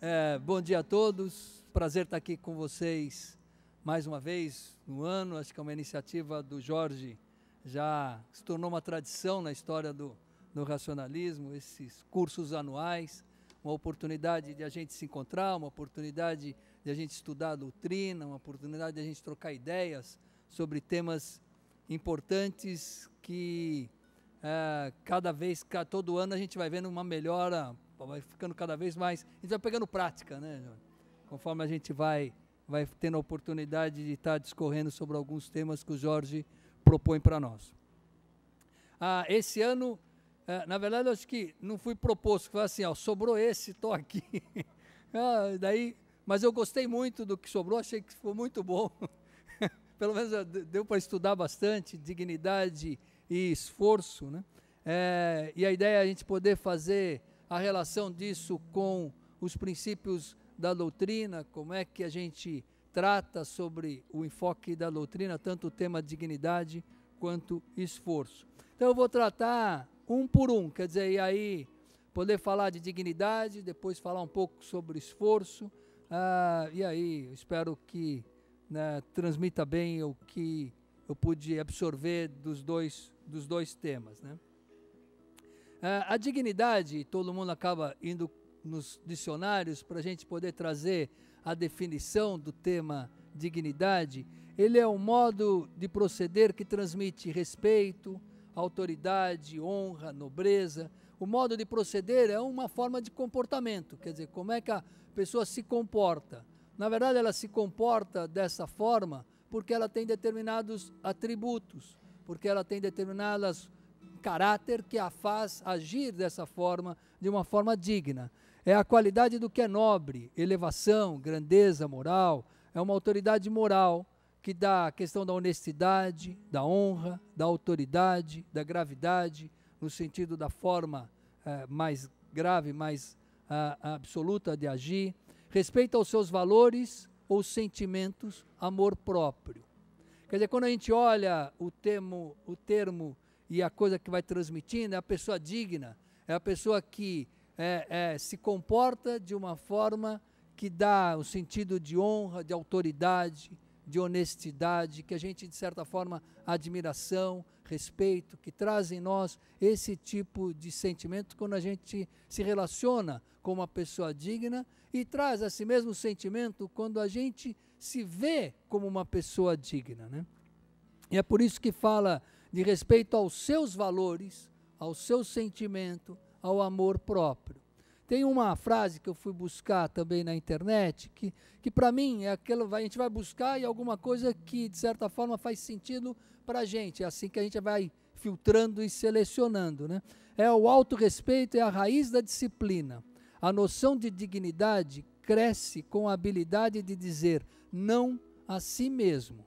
É, bom dia a todos, prazer estar aqui com vocês mais uma vez no ano. Acho que é uma iniciativa do Jorge, já se tornou uma tradição na história do, do racionalismo, esses cursos anuais uma oportunidade de a gente se encontrar, uma oportunidade de a gente estudar a doutrina, uma oportunidade de a gente trocar ideias sobre temas importantes que é, cada vez, todo ano a gente vai vendo uma melhora, vai ficando cada vez mais, a gente vai pegando prática, né? Conforme a gente vai, vai tendo a oportunidade de estar discorrendo sobre alguns temas que o Jorge propõe para nós. Ah, esse ano é, na verdade, eu acho que não fui proposto, foi assim, ó, sobrou esse, tô aqui. ah, daí, mas eu gostei muito do que sobrou, achei que foi muito bom. Pelo menos eh, deu para estudar bastante, dignidade e esforço, né? É, e a ideia é a gente poder fazer a relação disso com os princípios da doutrina, como é que a gente trata sobre o enfoque da doutrina, tanto o tema dignidade quanto esforço. Então eu vou tratar um por um. Quer dizer, e aí poder falar de dignidade, depois falar um pouco sobre esforço. Ah, e aí, espero que né, transmita bem o que eu pude absorver dos dois, dos dois temas. Né? Ah, a dignidade, todo mundo acaba indo nos dicionários para a gente poder trazer a definição do tema dignidade. Ele é um modo de proceder que transmite respeito, autoridade, honra, nobreza. O modo de proceder é uma forma de comportamento, quer dizer, como é que a pessoa se comporta. Na verdade, ela se comporta dessa forma porque ela tem determinados atributos, porque ela tem determinadas caráter que a faz agir dessa forma, de uma forma digna. É a qualidade do que é nobre, elevação, grandeza moral, é uma autoridade moral, que dá a questão da honestidade, da honra, da autoridade, da gravidade, no sentido da forma eh, mais grave, mais ah, absoluta de agir, respeito aos seus valores ou sentimentos, amor próprio. Quer dizer, quando a gente olha o termo, o termo e a coisa que vai transmitindo, é a pessoa digna, é a pessoa que é, é, se comporta de uma forma que dá o um sentido de honra, de autoridade, de honestidade, que a gente, de certa forma, admiração, respeito, que traz em nós esse tipo de sentimento quando a gente se relaciona com uma pessoa digna e traz esse mesmo sentimento quando a gente se vê como uma pessoa digna. Né? E é por isso que fala de respeito aos seus valores, ao seu sentimento, ao amor próprio. Tem uma frase que eu fui buscar também na internet, que, que para mim é aquilo, a gente vai buscar e alguma coisa que, de certa forma, faz sentido para a gente. É assim que a gente vai filtrando e selecionando. Né? É o autorrespeito, é a raiz da disciplina. A noção de dignidade cresce com a habilidade de dizer não a si mesmo.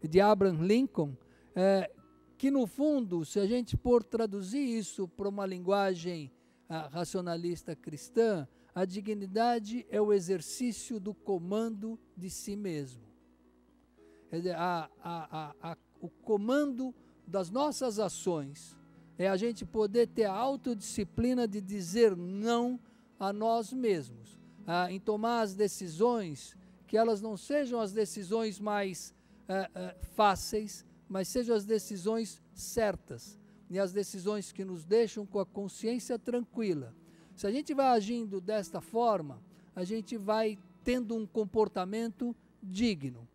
De Abraham Lincoln, é, que no fundo, se a gente for traduzir isso para uma linguagem racionalista cristã, a dignidade é o exercício do comando de si mesmo. A, a, a, o comando das nossas ações é a gente poder ter a autodisciplina de dizer não a nós mesmos, em tomar as decisões que elas não sejam as decisões mais eh, eh, fáceis, mas sejam as decisões certas, e as decisões que nos deixam com a consciência tranquila. Se a gente vai agindo desta forma, a gente vai tendo um comportamento digno.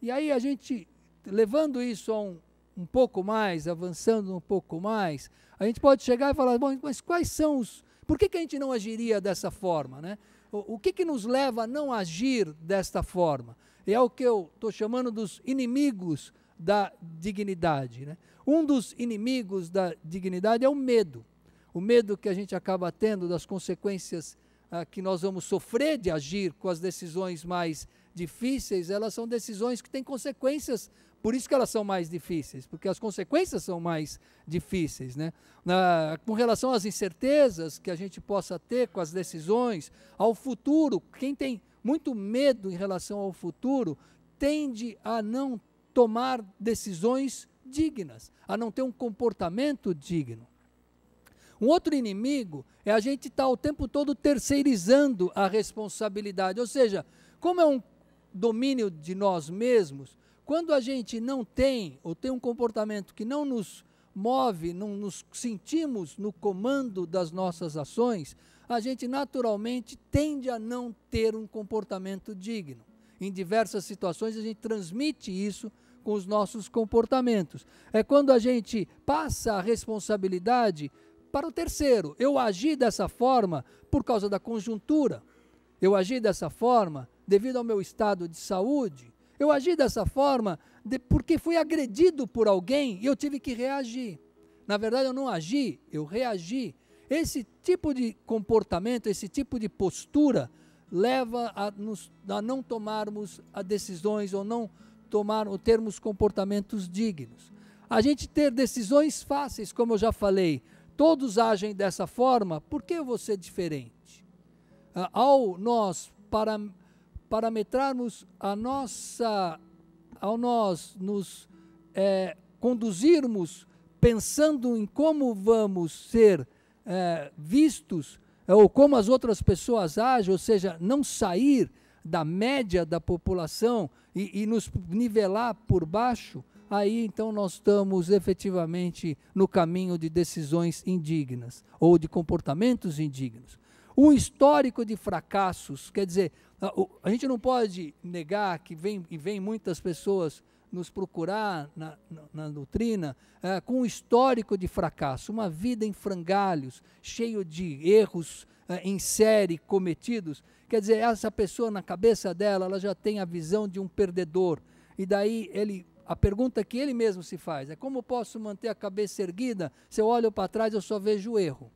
E aí a gente, levando isso a um, um pouco mais, avançando um pouco mais, a gente pode chegar e falar, bom, mas quais são os. Por que, que a gente não agiria dessa forma? Né? O, o que, que nos leva a não agir desta forma? E é o que eu estou chamando dos inimigos da dignidade. Né? Um dos inimigos da dignidade é o medo. O medo que a gente acaba tendo das consequências ah, que nós vamos sofrer de agir com as decisões mais difíceis, elas são decisões que têm consequências, por isso que elas são mais difíceis, porque as consequências são mais difíceis. Né? com relação às incertezas que a gente possa ter com as decisões, ao futuro, quem tem muito medo em relação ao futuro tende a não tomar decisões dignas, a não ter um comportamento digno. Um outro inimigo é a gente estar tá o tempo todo terceirizando a responsabilidade, ou seja, como é um domínio de nós mesmos, quando a gente não tem ou tem um comportamento que não nos move, não nos sentimos no comando das nossas ações, a gente naturalmente tende a não ter um comportamento digno. Em diversas situações a gente transmite isso com os nossos comportamentos. É quando a gente passa a responsabilidade para o terceiro. Eu agi dessa forma por causa da conjuntura. Eu agi dessa forma devido ao meu estado de saúde. Eu agi dessa forma de, porque fui agredido por alguém e eu tive que reagir. Na verdade, eu não agi, eu reagi. Esse tipo de comportamento, esse tipo de postura, leva a, nos, a não tomarmos a decisões ou não tomar, termos comportamentos dignos. A gente ter decisões fáceis, como eu já falei, todos agem dessa forma, por que eu vou ser diferente? Ah, ao nós para, parametrarmos a nossa, ao nós nos é, conduzirmos pensando em como vamos ser é, vistos, é, ou como as outras pessoas agem, ou seja, não sair da média da população e, e nos nivelar por baixo, aí então nós estamos efetivamente no caminho de decisões indignas ou de comportamentos indignos. Um histórico de fracassos, quer dizer, a, a gente não pode negar que vem, e vem muitas pessoas nos procurar na, na, na doutrina é, com um histórico de fracasso, uma vida em frangalhos, cheio de erros é, em série cometidos. Quer dizer, essa pessoa na cabeça dela, ela já tem a visão de um perdedor. E daí ele a pergunta que ele mesmo se faz é como posso manter a cabeça erguida se eu olho para trás eu só vejo o erro.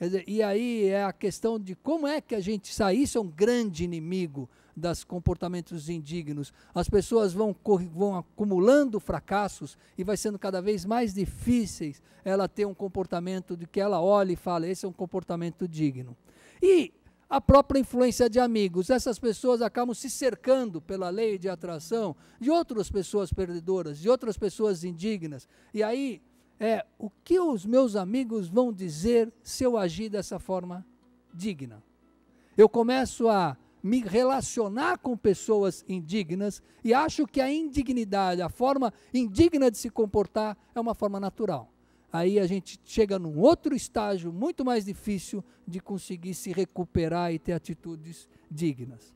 Dizer, e aí é a questão de como é que a gente sai. Isso é um grande inimigo dos comportamentos indignos. As pessoas vão, vão acumulando fracassos e vai sendo cada vez mais difíceis ela ter um comportamento de que ela olha e fala, esse é um comportamento digno. E a própria influência de amigos. Essas pessoas acabam se cercando pela lei de atração de outras pessoas perdedoras, de outras pessoas indignas. E aí é o que os meus amigos vão dizer se eu agir dessa forma digna. Eu começo a me relacionar com pessoas indignas e acho que a indignidade, a forma indigna de se comportar, é uma forma natural. Aí a gente chega num outro estágio muito mais difícil de conseguir se recuperar e ter atitudes dignas.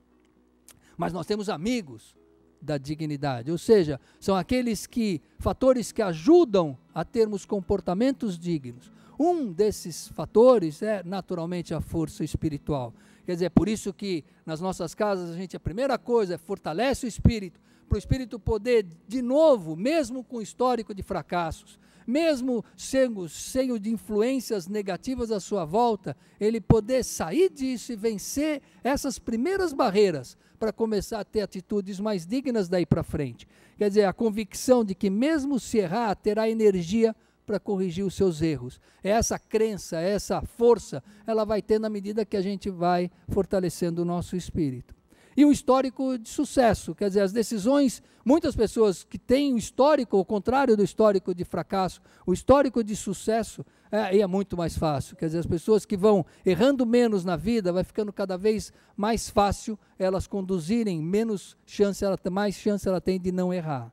Mas nós temos amigos da dignidade, ou seja, são aqueles que fatores que ajudam a termos comportamentos dignos. Um desses fatores é naturalmente a força espiritual. Quer dizer, é por isso que nas nossas casas a gente, a primeira coisa é fortalece o espírito, para o espírito poder, de novo, mesmo com histórico de fracassos, mesmo sendo cheio de influências negativas à sua volta, ele poder sair disso e vencer essas primeiras barreiras para começar a ter atitudes mais dignas daí para frente. Quer dizer, a convicção de que mesmo se errar, terá energia para corrigir os seus erros. É essa crença, é essa força, ela vai ter na medida que a gente vai fortalecendo o nosso espírito. E o histórico de sucesso, quer dizer, as decisões, muitas pessoas que têm o histórico, o contrário do histórico de fracasso, o histórico de sucesso, é, é muito mais fácil. Quer dizer, as pessoas que vão errando menos na vida, vai ficando cada vez mais fácil elas conduzirem, menos chance ela mais chance ela tem de não errar.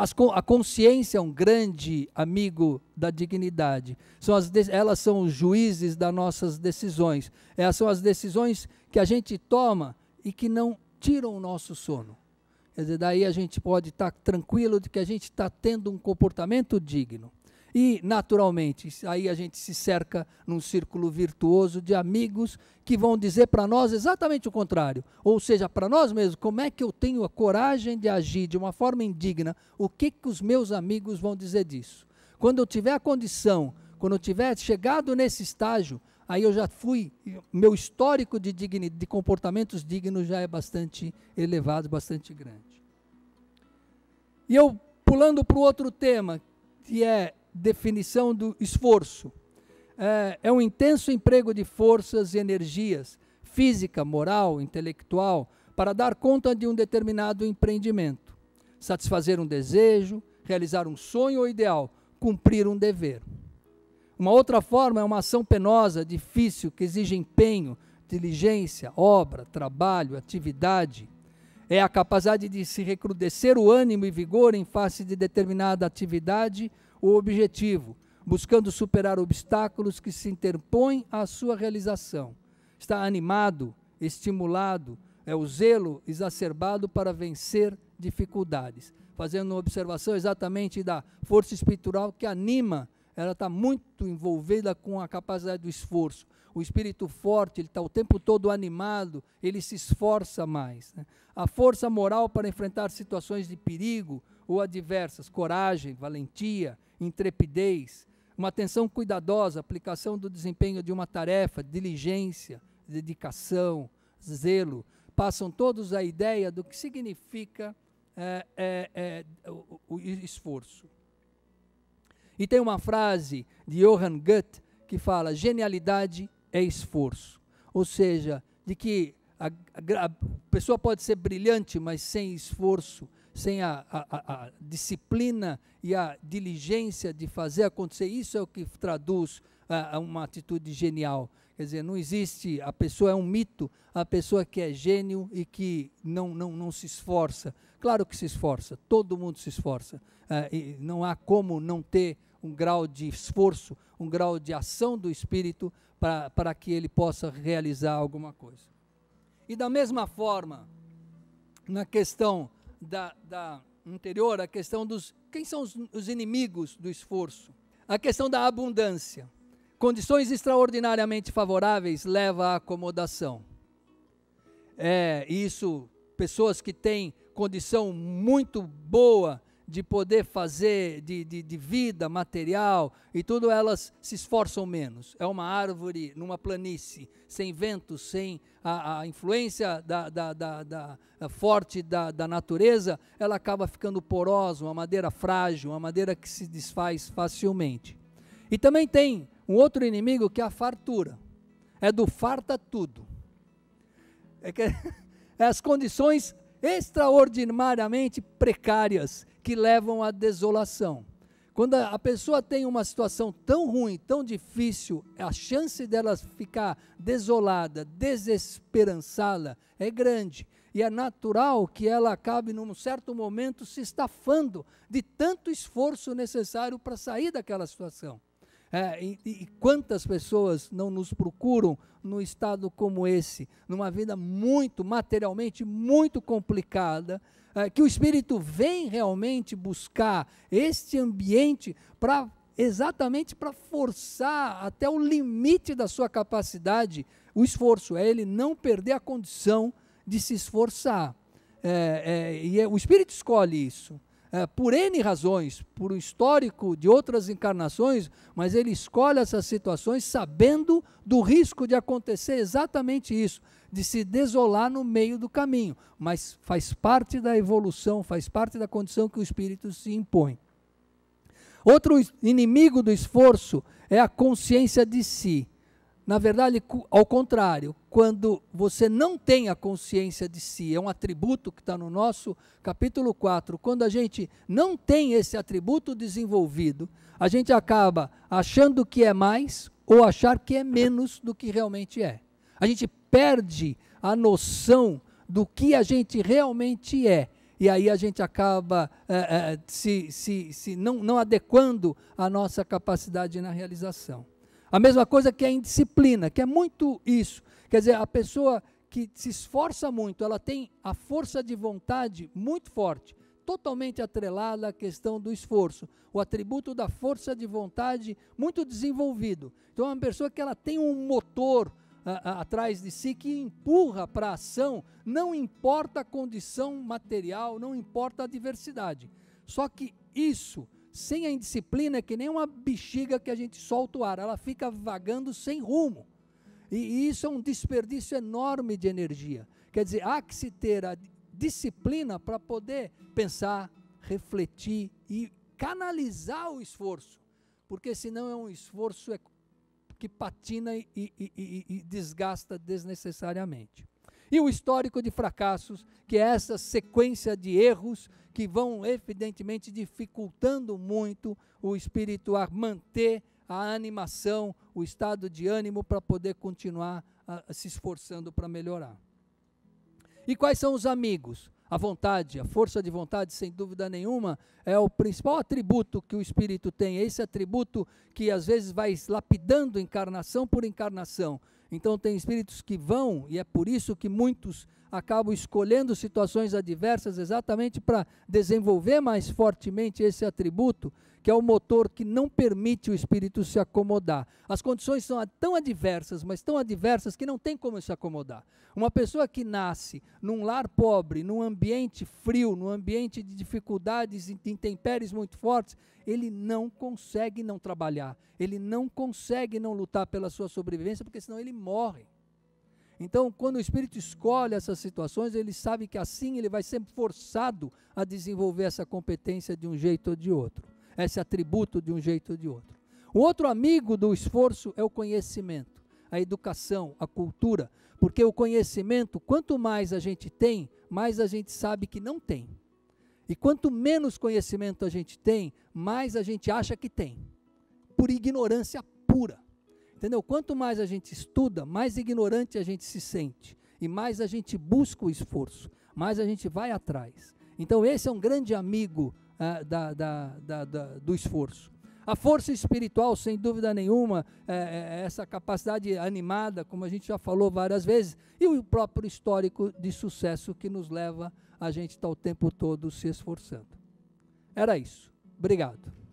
As, a consciência é um grande amigo da dignidade. São as, elas são os juízes das nossas decisões. Elas são as decisões que a gente toma e que não tiram o nosso sono. Quer dizer, daí a gente pode estar tá tranquilo de que a gente está tendo um comportamento digno. E, naturalmente, aí a gente se cerca num círculo virtuoso de amigos que vão dizer para nós exatamente o contrário. Ou seja, para nós mesmos, como é que eu tenho a coragem de agir de uma forma indigna? O que, que os meus amigos vão dizer disso? Quando eu tiver a condição, quando eu tiver chegado nesse estágio, aí eu já fui, meu histórico de, digni, de comportamentos dignos já é bastante elevado, bastante grande. E eu, pulando para o outro tema, que é definição do esforço. É, é um intenso emprego de forças e energias, física, moral, intelectual, para dar conta de um determinado empreendimento, satisfazer um desejo, realizar um sonho ou ideal, cumprir um dever. Uma outra forma é uma ação penosa, difícil, que exige empenho, diligência, obra, trabalho, atividade. É a capacidade de se recrudescer o ânimo e vigor em face de determinada atividade o objetivo, buscando superar obstáculos que se interpõem à sua realização. Está animado, estimulado, é o zelo exacerbado para vencer dificuldades. Fazendo uma observação exatamente da força espiritual que anima, ela está muito envolvida com a capacidade do esforço. O espírito forte, ele está o tempo todo animado, ele se esforça mais. Né? A força moral para enfrentar situações de perigo ou adversas, coragem, valentia, intrepidez, uma atenção cuidadosa, aplicação do desempenho de uma tarefa, diligência, dedicação, zelo, passam todos a ideia do que significa é, é, é, o, o, esforço. E tem uma frase de Johann Goethe que fala: genialidade é esforço. Ou seja, de que a, a, a pessoa pode ser brilhante, mas sem esforço sem a, a, a, disciplina e a diligência de fazer acontecer, isso é o que traduz a, uma atitude genial. Quer dizer, não existe, a pessoa é um mito, a pessoa que é gênio e que não, não, não se esforça. Claro que se esforça, todo mundo se esforça. É, e não há como não ter um grau de esforço, um grau de ação do espírito para que ele possa realizar alguma coisa. E da mesma forma, na questão da, da anterior, a questão dos quem são os, os inimigos do esforço, a questão da abundância. Condições extraordinariamente favoráveis leva à acomodação. É, isso, pessoas que têm condição muito boa de poder fazer, de, de, de, vida material e tudo, elas se esforçam menos. É uma árvore numa planície, sem vento, sem a, a influência da, da, da, da forte da, natureza, ela acaba ficando porosa, uma madeira frágil, uma madeira que se desfaz facilmente. E também tem um outro inimigo que é a fartura. É do farta tudo. É, que, é as condições extraordinariamente precárias que levam à desolação. Quando a pessoa tem uma situação tão ruim, tão difícil, a chance dela ficar desolada, desesperançada, é grande. E é natural que ela acabe, num certo momento, se estafando de tanto esforço necessário para sair daquela situação. É, e, e, quantas pessoas não nos procuram num estado como esse, numa vida muito, materialmente muito complicada, é, que o Espírito vem realmente buscar este ambiente para exatamente para forçar até o limite da sua capacidade o esforço, é ele não perder a condição de se esforçar. É, é, e é, o Espírito escolhe isso é, por N razões, por um histórico de outras encarnações, mas ele escolhe essas situações sabendo do risco de acontecer exatamente isso, de se desolar no meio do caminho. Mas faz parte da evolução, faz parte da condição que o espírito se impõe. Outro inimigo do esforço é a consciência de si. Na verdade, ao contrário, quando você não tem a consciência de si, é um atributo que está no nosso capítulo 4, quando a gente não tem esse atributo desenvolvido, a gente acaba achando que é mais ou achar que é menos do que realmente é. A gente perde a noção do que a gente realmente é. E aí a gente acaba é, é, se, se, se não, não adequando à nossa capacidade na realização. A mesma coisa que a indisciplina, que é muito isso. Quer dizer, a pessoa que se esforça muito, ela tem a força de vontade muito forte, totalmente atrelada à questão do esforço, o atributo da força de vontade muito desenvolvido. Então, é uma pessoa que ela tem um motor atrás de si que empurra para a ação, não importa a condição material, não importa a adversidade. Só que isso sem a indisciplina, é que nem uma bexiga que a gente solta o ar, ela fica vagando sem rumo. E, isso é um desperdício enorme de energia. Quer dizer, há que se ter a disciplina para poder pensar, refletir e canalizar o esforço, porque senão é um esforço é que patina e, e, e, e desgasta desnecessariamente. E o histórico de fracassos, que é essa sequência de erros que vão evidentemente dificultando muito o espírito a manter a animação, o estado de ânimo para poder continuar a, ah, se esforçando para melhorar. E quais são os amigos? A vontade, a força de vontade, sem dúvida nenhuma, é o principal atributo que o espírito tem. É esse atributo que às vezes vai lapidando encarnação por encarnação. Então, tem espíritos que vão, e é por isso que muitos acabam escolhendo situações adversas exatamente para desenvolver mais fortemente esse atributo que é o motor que não permite o espírito se acomodar. As condições são tão adversas, mas tão adversas que não tem como se acomodar. Uma pessoa que nasce num lar pobre, num ambiente frio, num ambiente de dificuldades, de intempéries muito fortes, ele não consegue não trabalhar, ele não consegue não lutar pela sua sobrevivência, porque senão ele morre. Então, quando o espírito escolhe essas situações, ele sabe que assim ele vai ser forçado a desenvolver essa competência de um jeito ou de outro esse atributo de um jeito ou de outro. O outro amigo do esforço é o conhecimento, a educação, a cultura, porque o conhecimento, quanto mais a gente tem, mais a gente sabe que não tem. E quanto menos conhecimento a gente tem, mais a gente acha que tem, por ignorância pura. Entendeu? Quanto mais a gente estuda, mais ignorante a gente se sente. E mais a gente busca o esforço, mais a gente vai atrás. Então, esse é um grande amigo ah, da, da, da, do esforço. A força espiritual, sem dúvida nenhuma, é, é, é essa capacidade animada, como a gente já falou várias vezes, e o próprio histórico de sucesso que nos leva a gente estar tá o tempo todo se esforçando. Era isso. Obrigado.